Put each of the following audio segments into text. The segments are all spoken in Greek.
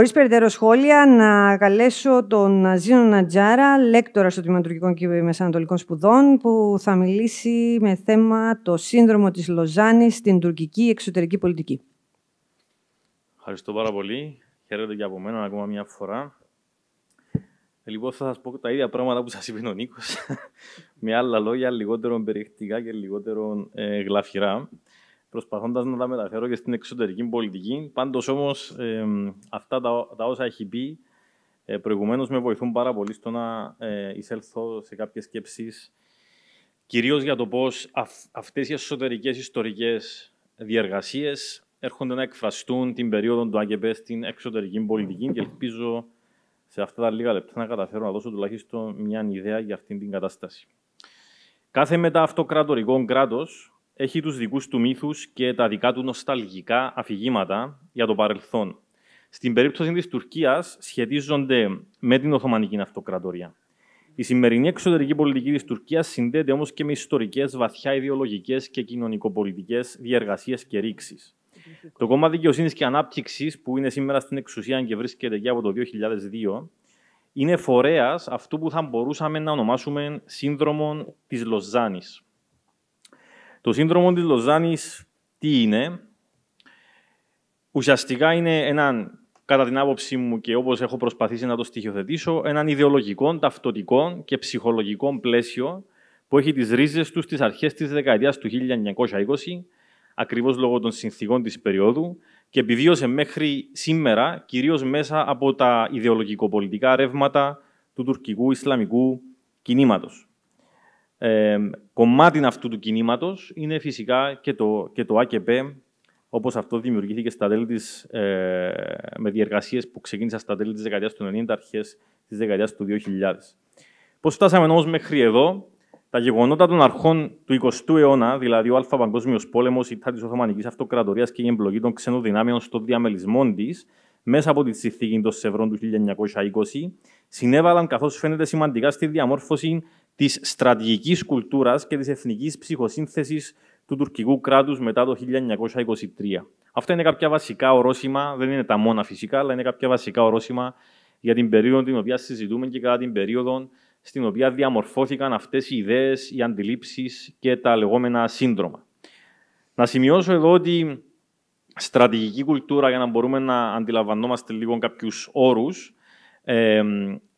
Χωρίς περαιτέρω σχόλια, να καλέσω τον Ζήνο Νατζάρα, λέκτορα στο Τμήμα Τουρκικών και Μεσανατολικών Σπουδών, που θα μιλήσει με θέμα το σύνδρομο της Λοζάνης στην τουρκική εξωτερική πολιτική. Ευχαριστώ πάρα πολύ. Χαίρετε και από μένα ακόμα μια φορά. Ε, λοιπόν, θα σας πω τα ίδια πράγματα που σας είπε ο Νίκος, με άλλα λόγια, λιγότερο περιεκτικά και λιγότερο ε, γλαφυρά προσπαθώντας να τα μεταφέρω και στην εξωτερική πολιτική. Πάντως όμως, ε, αυτά τα, τα, όσα έχει πει ε, προηγουμένως με βοηθούν πάρα πολύ στο να ε, εισέλθω σε κάποιες σκέψεις. κυρίως για το πώς αυτέ αυτές οι εσωτερικές ιστορικές διεργασίες έρχονται να εκφραστούν την περίοδο του ΑΚΕΠΕ στην εξωτερική πολιτική και ελπίζω σε αυτά τα λίγα λεπτά να καταφέρω να δώσω τουλάχιστον μια ιδέα για αυτή την κατάσταση. Κάθε μετααυτοκρατορικό κράτος έχει τους δικούς του μύθους και τα δικά του νοσταλγικά αφηγήματα για το παρελθόν. Στην περίπτωση της Τουρκίας σχετίζονται με την Οθωμανική Αυτοκρατορία. Η σημερινή εξωτερική πολιτική της Τουρκίας συνδέεται όμως και με ιστορικές, βαθιά ιδεολογικές και κοινωνικοπολιτικές διεργασίες και ρήξεις. Το κόμμα Δικαιοσύνης και Ανάπτυξης, που είναι σήμερα στην εξουσία και βρίσκεται και από το 2002, είναι φορέας αυτού που θα μπορούσαμε να ονομάσουμε σύνδρομο της Λοζάνης. Το σύνδρομο της Λοζάνης τι είναι. Ουσιαστικά είναι έναν, κατά την άποψή μου και όπως έχω προσπαθήσει να το στοιχειοθετήσω, έναν ιδεολογικό, ταυτοτικό και ψυχολογικό πλαίσιο που έχει τις ρίζες του στις αρχές της δεκαετίας του 1920, ακριβώς λόγω των συνθήκων της περίοδου, και επιβίωσε μέχρι σήμερα κυρίως μέσα από τα ιδεολογικοπολιτικά ρεύματα του τουρκικού Ισλαμικού κινήματος. Ε, κομμάτι αυτού του κινήματος είναι φυσικά και το, και το ΑΚΠ, όπως αυτό δημιουργήθηκε στα τέλη της, ε, με διεργασίες που ξεκίνησαν στα τέλη της δεκαετίας του 90, αρχές της δεκαετίας του 2000. Πώς φτάσαμε όμως μέχρι εδώ, τα γεγονότα των αρχών του 20ου αιώνα, δηλαδή ο Α Παγκόσμιος Πόλεμος, η τάξη της Οθωμανικής Αυτοκρατορίας και η εμπλοκή των ξένων δυνάμεων στο διαμελισμό της, μέσα από τη συνθήκη των Σευρών του 1920, συνέβαλαν καθώς φαίνεται σημαντικά στη διαμόρφωση της στρατηγικής κουλτούρας και της εθνικής ψυχοσύνθεσης... του τουρκικού κράτους μετά το 1923. Αυτά είναι κάποια βασικά ορόσημα, δεν είναι τα μόνα φυσικά, αλλά είναι κάποια βασικά ορόσημα για την περίοδο την οποία συζητούμε και κατά την περίοδο στην οποία διαμορφώθηκαν αυτές οι ιδέες... οι αντιλήψεις και τα λεγόμενα σύνδρομα. Να σημειώσω εδώ ότι στρατηγική κουλτούρα, για να μπορούμε να αντιλαμβανόμαστε λίγο κάποιους όρους,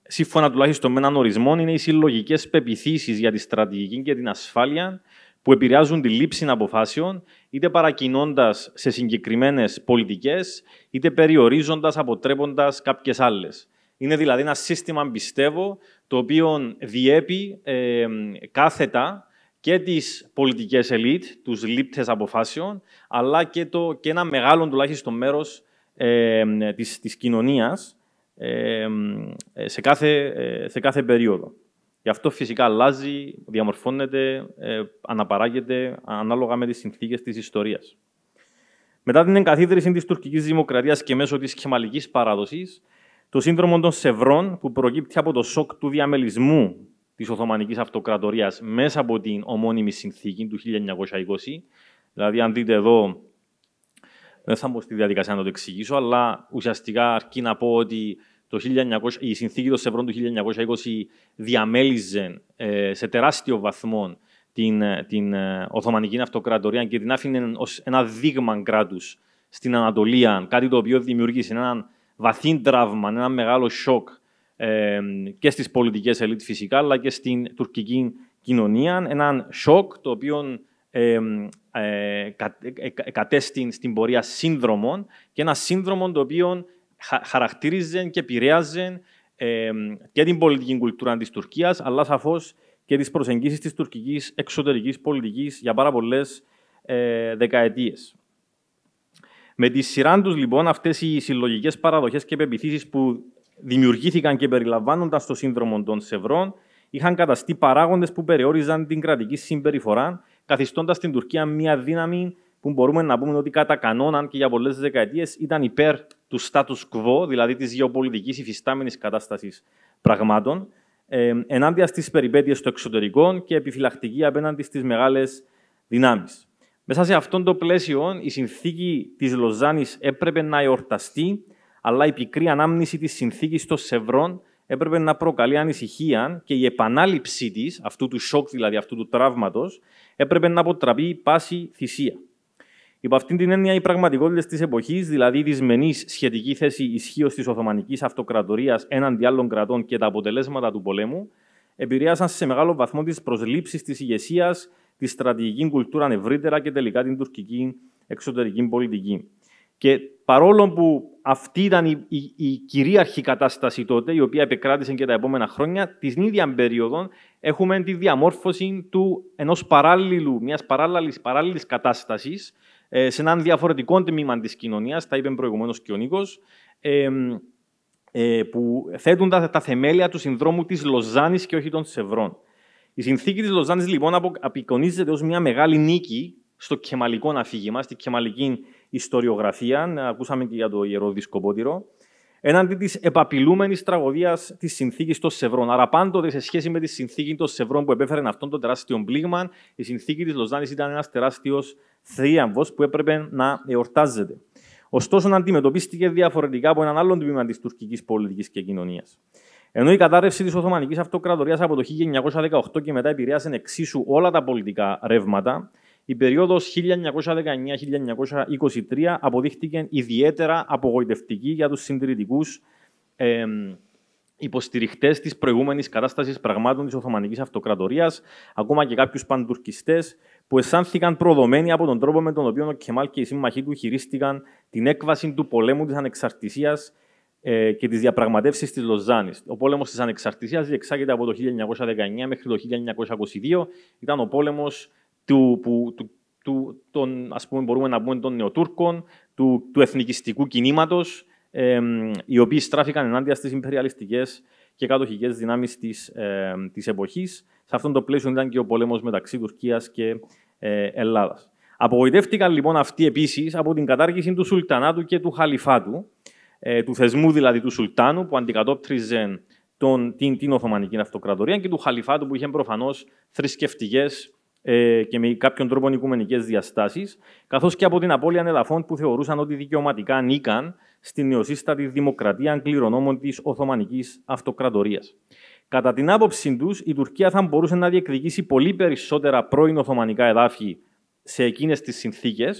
σύμφωνα τουλάχιστον με έναν ορισμό, είναι οι συλλογικές πεπιθήσεις για τη στρατηγική και την ασφάλεια που επηρεάζουν τη λήψη αποφάσεων, είτε παρακινώντας σε συγκεκριμένες πολιτικές, είτε περιορίζοντας, αποτρέποντας κάποιες άλλες. Είναι δηλαδή ένα σύστημα, πιστεύω, το οποίο διέπει ε, κάθετα και τις πολιτικές ελίτ, τους λήπτες αποφάσεων, αλλά και, ένα μεγάλο τουλάχιστον μέρος ε, της, της κοινωνίας. Ε, σε κάθε, ε, σε κάθε περίοδο. Γι' αυτό φυσικά αλλάζει, διαμορφώνεται, ε, αναπαράγεται ανάλογα με τις συνθήκες της ιστορίας. Μετά την εγκαθίδρυση της τουρκικής δημοκρατίας και μέσω της κεμαλικής παράδοσης, το σύνδρομο των Σευρών που προκύπτει από το σοκ του διαμελισμού της Οθωμανικής Αυτοκρατορίας μέσα από την ομώνυμη συνθήκη του 1920, δηλαδή αν δείτε εδώ δεν θα μπω στη διαδικασία να το εξηγήσω, αλλά ουσιαστικά αρκεί να πω ότι το 1900, η συνθήκη των Σευρών του 1920 διαμέλιζε ε, σε τεράστιο βαθμό την, την ε, Οθωμανική Αυτοκρατορία και την άφηνε ως ένα δείγμα κράτους στην Ανατολία. Κάτι το οποίο δημιούργησε έναν βαθύ τραύμα, ένα μεγάλο σοκ ε, και στις πολιτικές ελίτ φυσικά, αλλά και στην τουρκική κοινωνία. Έναν σοκ το οποίο ε, ε, ε κατέστη στην πορεία σύνδρομων και ένα σύνδρομο το οποίο χαρακτήριζε και επηρέαζε και την πολιτική κουλτούρα της Τουρκίας, αλλά σαφώς και τις προσεγγίσεις της τουρκικής εξωτερικής πολιτικής για πάρα πολλές ε, δεκαετίες. Με τη σειρά τους, λοιπόν, αυτές οι συλλογικές παραδοχές και πεπιθήσει που δημιουργήθηκαν και περιλαμβάνονταν στο σύνδρομο των Σευρών, είχαν καταστεί παράγοντες που περιόριζαν την κρατική συμπεριφορά καθιστώντας την Τουρκία μια δύναμη που μπορούμε να πούμε ότι κατά κανόναν και για πολλές δεκαετίες ήταν υπέρ του status quo, δηλαδή της γεωπολιτικής υφιστάμενης κατάστασης πραγμάτων, ενάντια στις περιπέτειες των εξωτερικών και επιφυλακτική απέναντι στις μεγάλες δυνάμεις. Μέσα σε αυτόν το πλαίσιο, η συνθήκη της Λοζάνης έπρεπε να εορταστεί, αλλά η πικρή ανάμνηση της συνθήκης των Σευρών έπρεπε να προκαλεί ανησυχία και η επανάληψή της, αυτού του σοκ δηλαδή, αυτού του τραύματος, έπρεπε να αποτραπεί πάση θυσία. Υπό αυτήν την έννοια, οι πραγματικότητες της εποχής, δηλαδή η δυσμενής σχετική θέση ισχύως της Οθωμανικής Αυτοκρατορίας έναντι άλλων κρατών και τα αποτελέσματα του πολέμου, επηρέασαν σε μεγάλο βαθμό τις προσλήψεις της ηγεσίας, τη στρατηγική κουλτούρα ευρύτερα και τελικά την τουρκική εξωτερική πολιτική. Και παρόλο που αυτή ήταν η, η, η κυρίαρχη κατάσταση τότε, η οποία επεκράτησε και τα επόμενα χρόνια, τη ίδια περίοδο έχουμε τη διαμόρφωση του ενός παράλληλου, μιας παράλληλης, κατάστασης ε, σε έναν διαφορετικό τμήμα της κοινωνίας, τα είπε προηγουμένως και ο Νίκος, ε, που θέτουν τα, τα, θεμέλια του συνδρόμου της λοζάνης και όχι των Σευρών. Η συνθήκη της λοζάνης λοιπόν απεικονίζεται ως μια μεγάλη νίκη στο κεμαλικό αφήγημα, στη κεμαλική ιστοριογραφία. Ακούσαμε και για το ιερό δισκοπότηρο. Έναντι της επαπειλούμενης τραγωδίας της συνθήκης των Σευρών. Άρα, πάντοτε σε σχέση με τη συνθήκη των Σευρών που επέφερε αυτόν τον τεράστιο πλήγμα, η συνθήκη της Λοζάνης ήταν ένας τεράστιος θρίαμβος που έπρεπε να εορτάζεται. Ωστόσο, αντιμετωπίστηκε διαφορετικά από έναν άλλον τμήμα της τουρκικής πολιτικής και κοινωνίας. Ενώ η κατάρρευση της Οθωμανικής Αυτοκρατορίας από το 1918 και μετά επηρέασε εξίσου όλα τα πολιτικά ρεύματα, η περιοδο 1919 1919-1923 αποδείχτηκε ιδιαίτερα απογοητευτική για τους συντηρητικούς ε, υποστηριχτές της προηγούμενης κατάστασης πραγμάτων της Οθωμανικής Αυτοκρατορίας, ακόμα και κάποιους παντουρκιστές, που αισθάνθηκαν προδομένοι από τον τρόπο με τον οποίο ο Κεμάλ και οι σύμμαχοί του χειρίστηκαν την έκβαση του πολέμου της ανεξαρτησίας ε, και τις διαπραγματεύσεις της Λοζάνης. Ο πόλεμος της ανεξαρτησίας διεξάγεται από το 1919 μέχρι το 1922. Ήταν ο πόλεμος του, που, του, του, των, ας πούμε, μπορούμε να πούμε των νεοτούρκων, του, του εθνικιστικού κινήματος, ε, οι οποίοι στράφηκαν ενάντια στις υπεριαλιστικές και κατοχικές δυνάμεις της ε, Σε αυτό το πλαίσιο ήταν και ο πολέμος μεταξύ Τουρκίας και ε, Ελλάδας. Απογοητεύτηκαν λοιπόν αυτοί επίσης από την κατάργηση του Σουλτανάτου και του Χαλιφάτου, ε, του θεσμού δηλαδή του Σουλτάνου που αντικατόπτριζε τον, την, την Οθωμανική Αυτοκρατορία και του Χαλιφάτου που είχε προφανώς θρησκευτικές ε, και με κάποιον τρόπο οικουμενικές διαστάσεις, καθώς και από την απώλεια εδαφών που θεωρούσαν ότι δικαιωματικά ανήκαν στην νεοσύστατη δημοκρατία κληρονόμων της Οθωμανικής Αυτοκρατορίας. Κατά την άποψή τους, η Τουρκία θα μπορούσε να διεκδικήσει πολύ περισσότερα πρώην Οθωμανικά εδάφη σε εκείνες τις συνθήκες,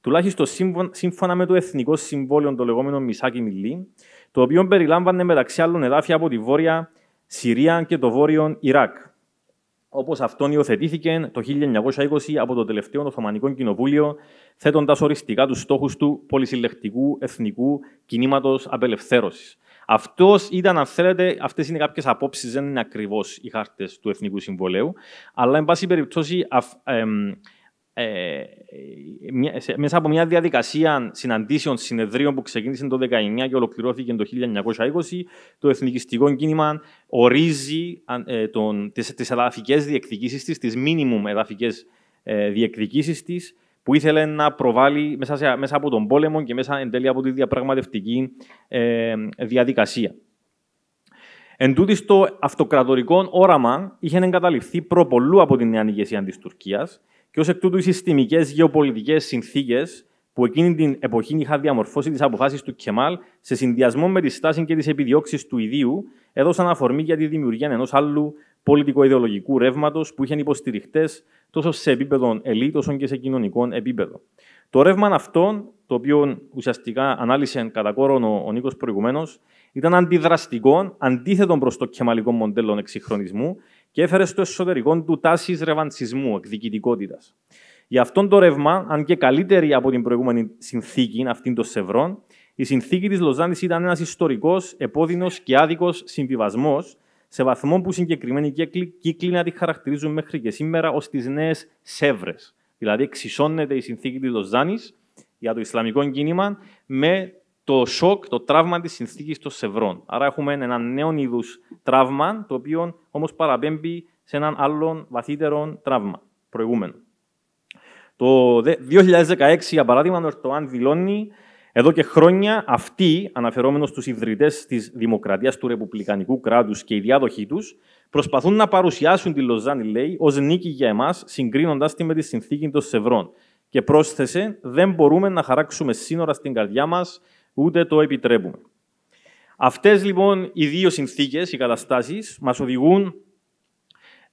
τουλάχιστον σύμφωνα με το Εθνικό Συμβόλαιο, το λεγόμενο Μισάκι Μιλή, το οποίο περιλάμβανε μεταξύ άλλων εδάφια από τη βόρεια Συρία και το βόρειο Ιράκ όπως αυτόν υιοθετήθηκε το 1920 από το τελευταίο Οθωμανικό Κοινοβούλιο, θέτοντας οριστικά τους στόχους του πολυσυλλεκτικού εθνικού κινήματος απελευθέρωσης. Αυτός ήταν, αν θέλετε, αυτές είναι κάποιες απόψεις, δεν είναι ακριβώς οι χάρτες του Εθνικού Συμβολέου, αλλά, εν πάση περιπτώσει, ε, μέσα από μια διαδικασία συναντήσεων, συνεδρίων που ξεκίνησε το 19 και ολοκληρώθηκε το 1920, το εθνικιστικό κίνημα ορίζει ε, τον, τις, τις εδαφικές διεκδικήσεις της, τις μίνιμουμ εδαφικές ε, διεκδικήσεις της, που ήθελε να προβάλλει μέσα, από τον πόλεμο και μέσα εν τέλει από τη διαπραγματευτική ε, διαδικασία. Εν τούτης, το αυτοκρατορικό όραμα είχε εγκαταληφθεί προπολού από την νέα ηγεσία της Τουρκίας και ως εκ τούτου οι συστημικές γεωπολιτικές συνθήκες που εκείνη την εποχή είχαν διαμορφώσει τις αποφάσεις του Κεμάλ σε συνδυασμό με τη στάση και τις επιδιώξεις του ιδίου, έδωσαν αφορμή για τη δημιουργία ενός άλλου πολιτικο-ιδεολογικού ρεύματος που είχαν υποστηριχτές τόσο σε επίπεδο ελίτ όσο και σε κοινωνικό επίπεδο. Το ρεύμα αυτό, το οποίο ουσιαστικά ανάλυσε κατά κόρον ο, Νίκος προηγουμένως, ήταν αντιδραστικό, αντίθετο προς το κεμαλικό μοντέλο εξυγχρονισμού και έφερε στο εσωτερικό του τάσεις ρεβαντισμού, εκδικητικότητα. Γι' αυτόν το ρεύμα, αν και καλύτερη από την προηγούμενη συνθήκη, αυτήν των Σευρών, η συνθήκη της Λοζάνης ήταν ένας ιστορικός, επώδυνος και άδικος συμβιβασμός, σε βαθμό που συγκεκριμένοι κύκλοι να τη χαρακτηρίζουν μέχρι και σήμερα ως τις νέες Σεύρες. Δηλαδή, εξισώνεται η συνθήκη της Λοζάνης για το Ισλαμικό κίνημα με το σοκ, το τραύμα της συνθήκης των Σευρών. Άρα έχουμε ένα νέο είδους τραύμα, το οποίο όμως παραπέμπει σε έναν άλλον βαθύτερο τραύμα προηγούμενο. Το 2016, για παράδειγμα, ο Ερτοάν δηλώνει εδώ και χρόνια αυτοί, αναφερόμενος στους ιδρυτές της Δημοκρατίας του Ρεπουμπλικανικού κράτους και οι διάδοχοί τους, προσπαθούν να παρουσιάσουν τη Λοζάνη, λέει, ως νίκη για εμάς, συγκρίνοντας τη με τη συνθήκη των Σευρών. Και πρόσθεσε, δεν μπορούμε να χαράξουμε σύνορα στην καρδιά μας ούτε το επιτρέπουμε. Αυτές λοιπόν οι δύο συνθήκες, οι καταστάσεις, μας οδηγούν,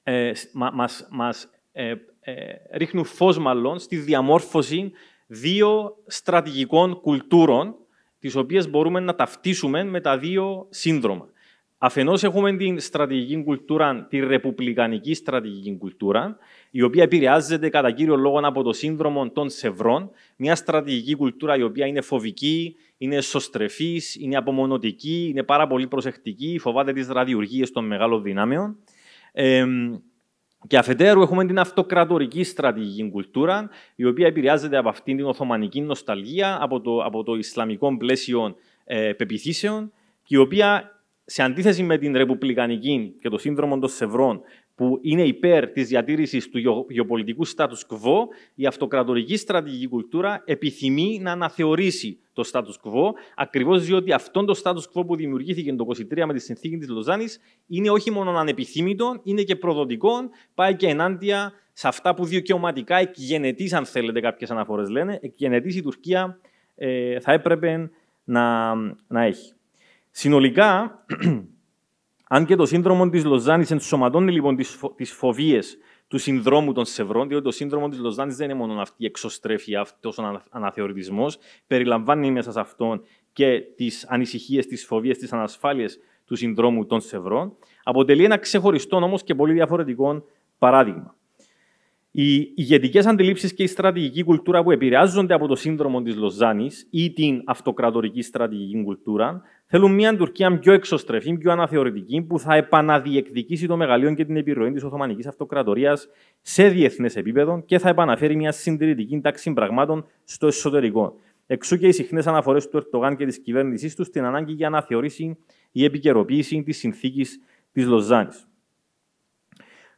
ε, μα, μας, ε, ε, ρίχνουν φως μάλλον στη διαμόρφωση δύο στρατηγικών κουλτούρων, τις οποίες μπορούμε να ταυτίσουμε με τα δύο σύνδρομα. Αφενός, έχουμε την στρατηγική κουλτούρα, τη ρεπουμπλικανική στρατηγική κουλτούρα, η οποία επηρεάζεται κατά κύριο λόγο από το σύνδρομο των Σευρών. Μια στρατηγική κουλτούρα η οποία είναι φοβική, είναι σωστρεφή, είναι απομονωτική, είναι πάρα πολύ προσεκτική, φοβάται τις ραδιουργίες των μεγάλων δυνάμεων. Ε, και αφετέρου έχουμε την αυτοκρατορική στρατηγική κουλτούρα, η οποία επηρεάζεται από αυτήν την Οθωμανική νοσταλγία, από το, από το Ισλαμικό πλαίσιο ε, πεπιθήσεων, και η οποία σε αντίθεση με την ρεπουμπλικανική και το σύνδρομο των Σευρών, που είναι υπέρ της διατήρησης του γεωπολιτικού status quo, η αυτοκρατορική στρατηγική κουλτούρα επιθυμεί να αναθεωρήσει το status quo, ακριβώς διότι αυτό το status quo που δημιουργήθηκε το 23 με τη συνθήκη της Λοζάνης είναι όχι μόνο ανεπιθύμητο, είναι και προδοτικό, πάει και ενάντια σε αυτά που δικαιωματικά εκγενετής, αν θέλετε, κάποιες αναφορές λένε, εκγενετής η Τουρκία ε, θα έπρεπε να, να έχει. Συνολικά, αν και το σύνδρομο της Λοζάνης ενσωματώνει λοιπόν τις φοβίες του συνδρόμου των Σευρών, διότι το σύνδρομο της Λοζάνης δεν είναι μόνο αυτή η εξωστρέφεια, αυτός ο αναθεωρητισμός, περιλαμβάνει μέσα σε αυτόν και τις ανησυχίες, τις φοβίες, τις ανασφάλειες του συνδρόμου των Σευρών, αποτελεί ένα ξεχωριστό όμως και πολύ διαφορετικό παράδειγμα. Οι ηγετικές αντιλήψεις και η στρατηγική κουλτούρα που επηρεάζονται από το σύνδρομο της Λοζάνης ή την αυτοκρατορική στρατηγική κουλτούρα θέλουν μια Τουρκία πιο εξωστρεφή, πιο αναθεωρητική, που θα επαναδιεκδικήσει το μεγαλείο και την επιρροή της Οθωμανικής Αυτοκρατορίας σε διεθνές επίπεδο και θα επαναφέρει μια συντηρητική τάξη πραγμάτων στο εσωτερικό. Εξού και οι συχνές αναφορές του Ερτογάν και της κυβέρνησής του στην ανάγκη για αναθεωρήσει ή επικαιροποίηση της συνθήκης της Λοζάνης.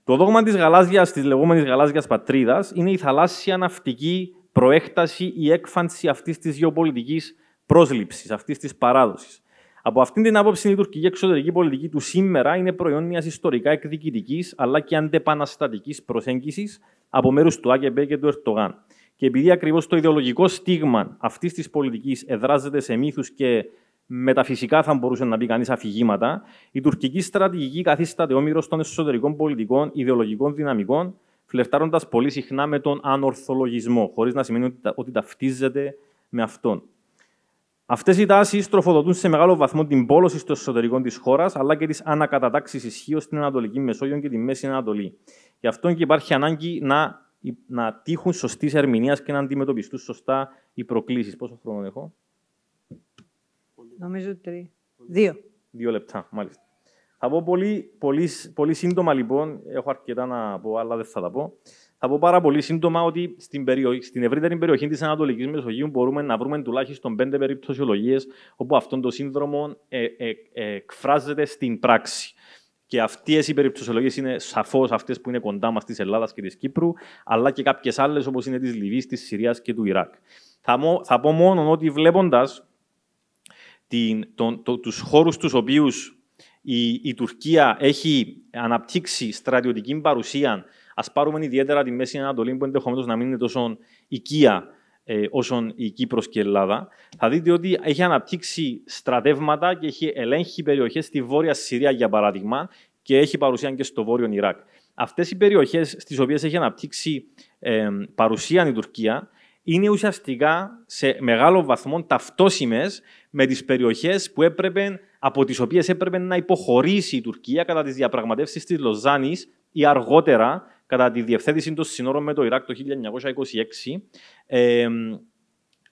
Το δόγμα της γαλάζιας, της λεγόμενης γαλάζιας Πατρίδας είναι η θαλάσσια ναυτική προέκταση ή έκφανση αυτής της γεωπολιτικής πρόσληψης, αυτής της παράδοσης. Από αυτήν την άποψη, η εκφανση αυτη τη γεωπολιτικη προσληψη αυτή τη παράδοση. απο αυτην την πολιτική του σήμερα είναι προϊόν μιας ιστορικά εκδικητικής αλλά και αντεπαναστατικής προσέγγισης από μέρους του ΑΚΕΠ και του Ερτογάν. Και επειδή ακριβώς το ιδεολογικό στίγμα αυτής της πολιτικής εδράζεται σε μύθους και μεταφυσικά θα μπορούσε να πει κανείς αφηγήματα, η τουρκική στρατηγική καθίσταται όμοιρος των εσωτερικών πολιτικών ιδεολογικών δυναμικών, φλερτάροντας πολύ συχνά με τον ανορθολογισμό, χωρίς να σημαίνει ότι ταυτίζεται με αυτόν. Αυτές οι τάσεις τροφοδοτούν σε μεγάλο βαθμό την πόλωση στο εσωτερικό της χώρας, αλλά και τις ανακατατάξεις ισχύως στην Ανατολική Μεσόγειο και τη Μέση Ανατολή. Γι' αυτό και υπάρχει ανάγκη να, να τύχουν σωστής ερμηνείας και να αντιμετωπιστούν σωστά οι προκλήσεις. Πόσο χρόνο έχω. Νομίζω τρία. Δύο. Δύο λεπτά, μάλιστα. Θα πω πολύ, πολύ, πολύ σύντομα λοιπόν, έχω αρκετά να πω, αλλά δεν θα τα πω. Θα πω πάρα πολύ σύντομα ότι στην, περιοχή, στην ευρύτερη περιοχή της Ανατολικής Μεσογείου μπορούμε να βρούμε τουλάχιστον πέντε περιπτωσιολογίες όπου αυτόν το σύνδρομο ε, ε, ε, εκφράζεται στην πράξη. Και αυτές οι περιπτωσιολογίες είναι σαφώς αυτές που είναι κοντά μας της Ελλάδας και της Κύπρου, αλλά και κάποιες άλλες όπως είναι της Λιβύης, της Συρίας και του Ιράκ. Θα, θα πω μόνο ότι βλέποντας την, τον, το, τους χώρους τους οποίους η, Τουρκία έχει αναπτύξει στρατιωτική παρουσία, ας πάρουμε ιδιαίτερα τη Μέση Ανατολή που ενδεχομένως να μην είναι τόσο οικία ε, όσον η Κύπρος και η Ελλάδα, θα δείτε ότι έχει αναπτύξει στρατεύματα και έχει ελέγχει περιοχές στη Βόρεια Συρία, για παράδειγμα, και έχει παρουσία και στο Βόρειο Ιράκ. Αυτές οι περιοχές στις οποίες έχει αναπτύξει ε, παρουσία η Τουρκία είναι ουσιαστικά σε μεγάλο βαθμό ταυτόσιμες με τις περιοχές που έπρεπε, από τις οποίες έπρεπε να υποχωρήσει η Τουρκία κατά τις διαπραγματεύσεις της Λοζάνης ή αργότερα κατά τη διευθέτηση των συνόρων με το Ιράκ το 1926, ε,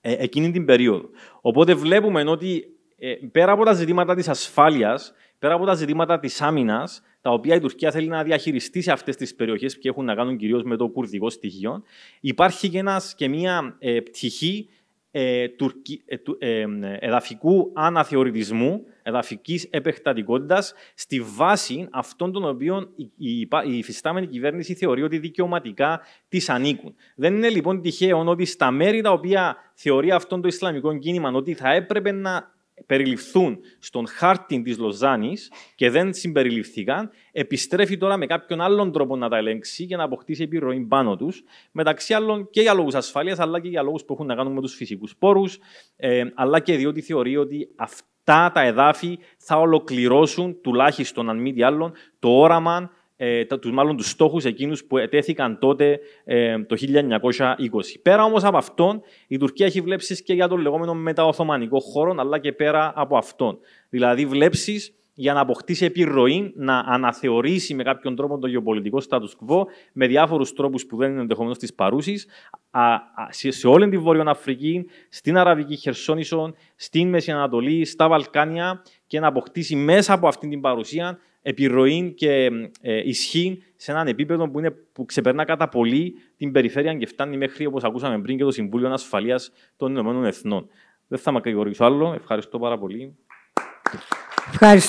εκείνη την περίοδο. Οπότε βλέπουμε ότι ε, πέρα από τα ζητήματα της ασφάλειας Πέρα από τα ζητήματα της άμυνας, τα οποία η Τουρκία θέλει να διαχειριστεί σε αυτές τις περιοχές που έχουν να κάνουν κυρίως με το κουρδικό στοιχείο, υπάρχει και, ένας, μια ε, πτυχή ε, τουρκι, ε, ε εδαφικού αναθεωρητισμού, εδαφικής επεκτατικότητας, στη βάση αυτών των οποίων η, η, υφιστάμενη κυβέρνηση θεωρεί ότι δικαιωματικά τη ανήκουν. Δεν είναι λοιπόν τυχαίο ότι στα μέρη τα οποία θεωρεί αυτό το Ισλαμικό κίνημα ότι θα έπρεπε να περιληφθούν στον χάρτη της Λοζάνης και δεν συμπεριληφθήκαν, επιστρέφει τώρα με κάποιον άλλον τρόπο να τα ελέγξει για να αποκτήσει επιρροή πάνω τους, μεταξύ άλλων και για λόγους ασφάλειας, αλλά και για λόγους που έχουν να κάνουν με τους φυσικούς πόρους, ε, αλλά και διότι θεωρεί ότι αυτά τα εδάφη θα ολοκληρώσουν, τουλάχιστον αν μη τι άλλο, το όραμα ε, Του τους, μάλλον τους στόχους εκείνους που ετέθηκαν τότε ε, το 1920. Πέρα όμως από αυτόν, η Τουρκία έχει βλέψεις και για τον λεγόμενο μεταοθωμανικό χώρο, αλλά και πέρα από αυτόν. Δηλαδή βλέψεις για να αποκτήσει επιρροή, να αναθεωρήσει με κάποιον τρόπο το γεωπολιτικό status quo με διάφορους τρόπους που δεν είναι ενδεχομένως της παρούσης, σε όλη την Βόρεια Αφρική, στην Αραβική Χερσόνησο, στην Μέση Ανατολή, στα Βαλκάνια και να αποκτήσει μέσα από αυτή την παρουσία επιρροή και ε, ισχύ σε έναν επίπεδο που, είναι, που ξεπερνά κατά πολύ την περιφέρεια και φτάνει μέχρι, όπως ακούσαμε πριν, και το Συμβούλιο Ασφαλείας των Ηνωμένων Εθνών. Δεν θα μακρηγορήσω άλλο. Ευχαριστώ πάρα πολύ. Ευχαριστώ.